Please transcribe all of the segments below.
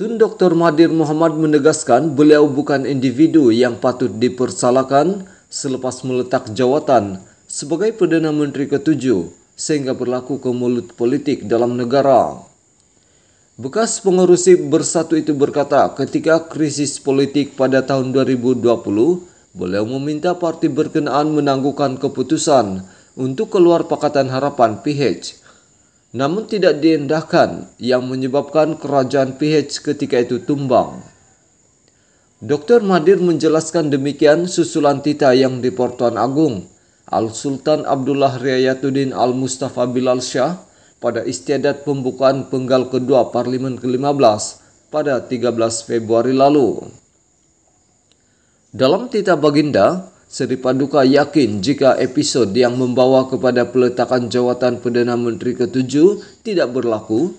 Tun Dr. Mahathir Muhammad menegaskan beliau bukan individu yang patut dipersalahkan selepas meletak jawatan sebagai Perdana Menteri ke-7 sehingga berlaku ke mulut politik dalam negara. Bekas pengurusi bersatu itu berkata ketika krisis politik pada tahun 2020, beliau meminta parti berkenaan menangguhkan keputusan untuk keluar Pakatan Harapan PH namun tidak diendahkan yang menyebabkan kerajaan PH ketika itu tumbang. Dr. Madir menjelaskan demikian susulan Tita yang di Portuan Agung, Al-Sultan Abdullah Riayatuddin Al-Mustafa Bilal Shah pada istiadat pembukaan penggal kedua Parlimen ke-15 pada 13 Februari lalu. Dalam Tita Baginda, Seri Paduka yakin jika episod yang membawa kepada peletakan jawatan Perdana Menteri ke-7 tidak berlaku,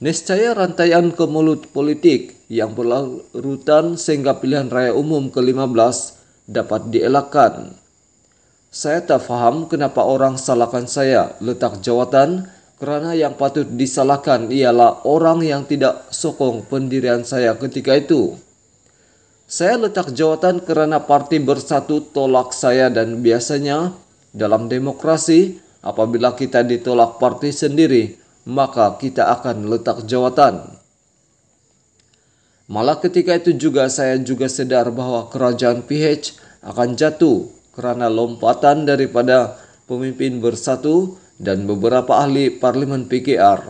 nescaya rantaian kemulut politik yang berlarutan sehingga pilihan raya umum ke-15 dapat dielakkan. Saya tak faham kenapa orang salahkan saya letak jawatan kerana yang patut disalahkan ialah orang yang tidak sokong pendirian saya ketika itu. Saya letak jawatan karena parti bersatu tolak saya dan biasanya dalam demokrasi apabila kita ditolak parti sendiri maka kita akan letak jawatan. Malah ketika itu juga saya juga sedar bahwa kerajaan PH akan jatuh karena lompatan daripada pemimpin bersatu dan beberapa ahli parlimen PKR.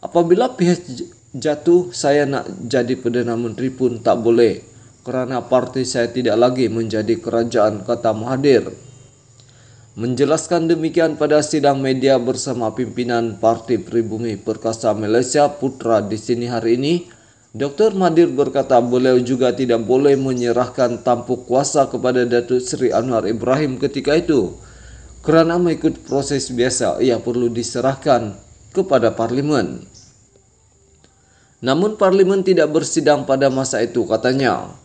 Apabila PH jatuh, saya nak jadi Perdana Menteri pun tak boleh Kerana parti saya tidak lagi menjadi kerajaan kata Mahathir. Menjelaskan demikian pada sidang media bersama pimpinan Parti Pribumi Perkasa Malaysia Putra di sini hari ini, Dr. Mahathir berkata beliau juga tidak boleh menyerahkan tampuk kuasa kepada Datuk Seri Anwar Ibrahim ketika itu. Kerana mengikut proses biasa, ia perlu diserahkan kepada parlimen. Namun parlimen tidak bersidang pada masa itu katanya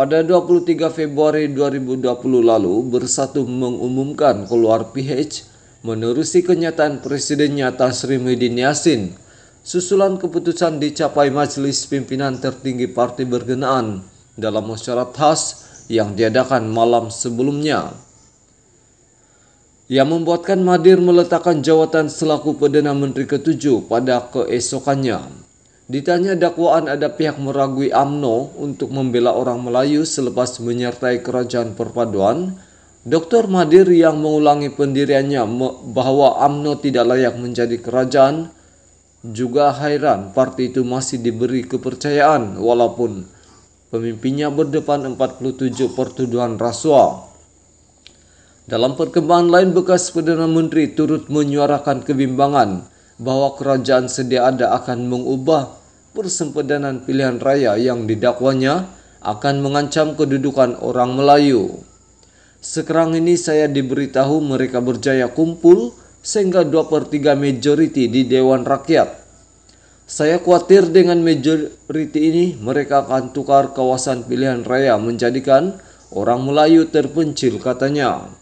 pada 23 Februari 2020 lalu bersatu mengumumkan keluar PH menerusi kenyataan Presiden nyata Sri Muhyiddin Yassin. Susulan keputusan dicapai Majelis Pimpinan Tertinggi parti berkenaan dalam masyarakat khas yang diadakan malam sebelumnya. Yang membuatkan Madir meletakkan jawatan selaku Perdana Menteri ke-7 pada keesokannya. Ditanya dakwaan ada pihak meragui AMNO untuk membela orang Melayu selepas menyertai kerajaan perpaduan, Dr. Madir yang mengulangi pendiriannya bahwa AMNO tidak layak menjadi kerajaan, juga hairan parti itu masih diberi kepercayaan walaupun pemimpinnya berdepan 47 pertuduhan rasuah. Dalam perkembangan lain, bekas Perdana Menteri turut menyuarakan kebimbangan bahwa kerajaan sedia ada akan mengubah Persempedanan pilihan raya yang didakwanya akan mengancam kedudukan orang Melayu. Sekarang ini saya diberitahu mereka berjaya kumpul sehingga 2 per 3 majoriti di Dewan Rakyat. Saya khawatir dengan majoriti ini mereka akan tukar kawasan pilihan raya menjadikan orang Melayu terpencil katanya.